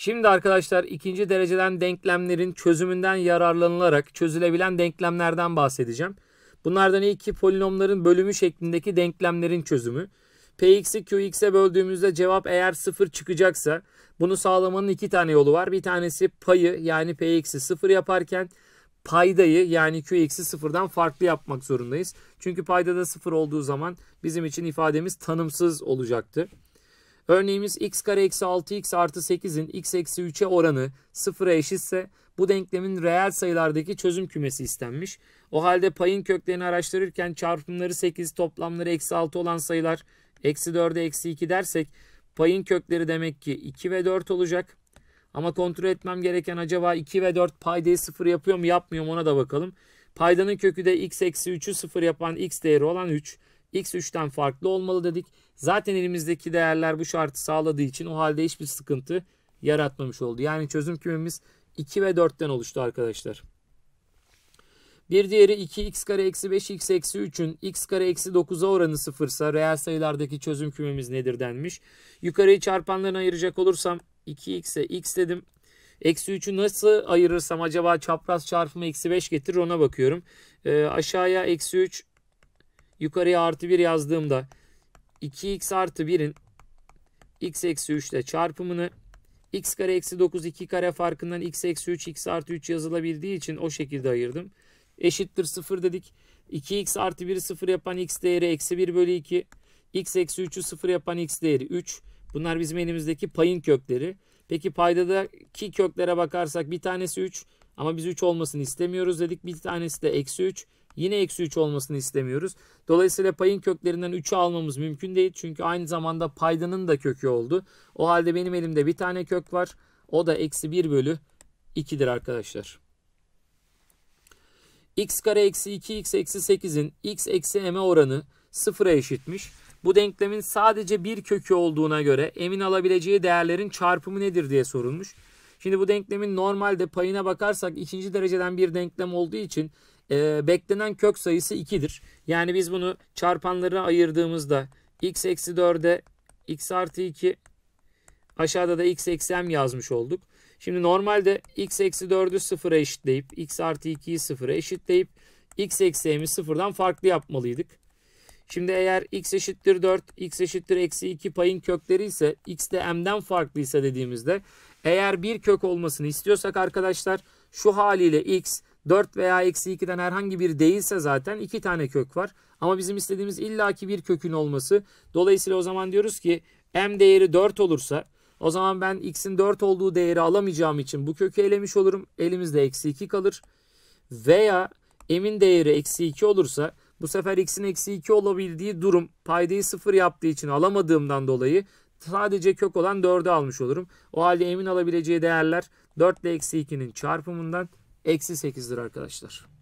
Şimdi arkadaşlar ikinci dereceden denklemlerin çözümünden yararlanılarak çözülebilen denklemlerden bahsedeceğim. Bunlardan iki polinomların bölümü şeklindeki denklemlerin çözümü. Px'i Qx'e böldüğümüzde cevap eğer 0 çıkacaksa bunu sağlamanın iki tane yolu var. Bir tanesi payı yani Px'i 0 yaparken paydayı yani Qx'i 0'dan farklı yapmak zorundayız. Çünkü paydada 0 olduğu zaman bizim için ifademiz tanımsız olacaktı. Örneğimiz x kare eksi 6x artı 8'in x eksi 3'e oranı 0'a eşitse bu denklemin reel sayılardaki çözüm kümesi istenmiş. O halde payın köklerini araştırırken çarpımları 8 toplamları eksi 6 olan sayılar eksi 4'e eksi 2 dersek payın kökleri demek ki 2 ve 4 olacak. Ama kontrol etmem gereken acaba 2 ve 4 paydayı 0 yapıyor mu yapmıyor mu ona da bakalım. Paydanın kökü de x eksi 3'ü 0 yapan x değeri olan 3. X3'ten farklı olmalı dedik. Zaten elimizdeki değerler bu şartı sağladığı için o halde hiçbir sıkıntı yaratmamış oldu. Yani çözüm kümemiz 2 ve 4'ten oluştu arkadaşlar. Bir diğeri 2x kare eksi 5 x eksi 3'ün x kare eksi 9'a oranı sıfırsa reel sayılardaki çözüm kümemiz nedir denmiş. Yukarıyı çarpanlarına ayıracak olursam 2x'e x dedim. Eksi 3'ü nasıl ayırırsam acaba çapraz çarpımı eksi 5 getirir ona bakıyorum. E, aşağıya eksi 3 Yukarıya artı 1 yazdığımda 2x artı 1'in x eksi 3 ile çarpımını x kare eksi 9 2 kare farkından x eksi 3 x artı 3 yazılabildiği için o şekilde ayırdım. Eşittir 0 dedik. 2x artı 1'i 0 yapan x değeri eksi 1 bölü 2. x eksi 3'ü 0 yapan x değeri 3. Bunlar bizim elimizdeki payın kökleri. Peki paydadaki köklere bakarsak bir tanesi 3 ama biz 3 olmasını istemiyoruz dedik. Bir tanesi de eksi 3. Yine eksi 3 olmasını istemiyoruz. Dolayısıyla payın köklerinden 3'ü almamız mümkün değil. Çünkü aynı zamanda paydanın da kökü oldu. O halde benim elimde bir tane kök var. O da eksi 1 bölü 2'dir arkadaşlar. x kare eksi 2x eksi 8'in x eksi m oranı sıfıra eşitmiş. Bu denklemin sadece bir kökü olduğuna göre emin alabileceği değerlerin çarpımı nedir diye sorulmuş. Şimdi bu denklemin normalde payına bakarsak ikinci dereceden bir denklem olduğu için e, beklenen kök sayısı 2'dir. Yani biz bunu çarpanlarına ayırdığımızda x eksi 4'e x artı 2 aşağıda da x eksi m yazmış olduk. Şimdi normalde x eksi 4'ü 0'a eşitleyip x artı 2'yi 0'a eşitleyip x eksi m'i 0'dan farklı yapmalıydık. Şimdi eğer x eşittir 4, x eşittir eksi 2 payın kökleri ise x de m'den farklıysa dediğimizde eğer bir kök olmasını istiyorsak arkadaşlar şu haliyle x 4 veya eksi 2'den herhangi bir değilse zaten 2 tane kök var. Ama bizim istediğimiz illaki bir kökün olması. Dolayısıyla o zaman diyoruz ki m değeri 4 olursa o zaman ben x'in 4 olduğu değeri alamayacağım için bu kökü elemiş olurum. Elimizde eksi 2 kalır. Veya m'in değeri eksi 2 olursa bu sefer x'in eksi 2 olabildiği durum paydayı 0 yaptığı için alamadığımdan dolayı sadece kök olan 4'ü almış olurum. O halde m'in alabileceği değerler 4 ile eksi 2'nin çarpımından Eksi 8'dir arkadaşlar.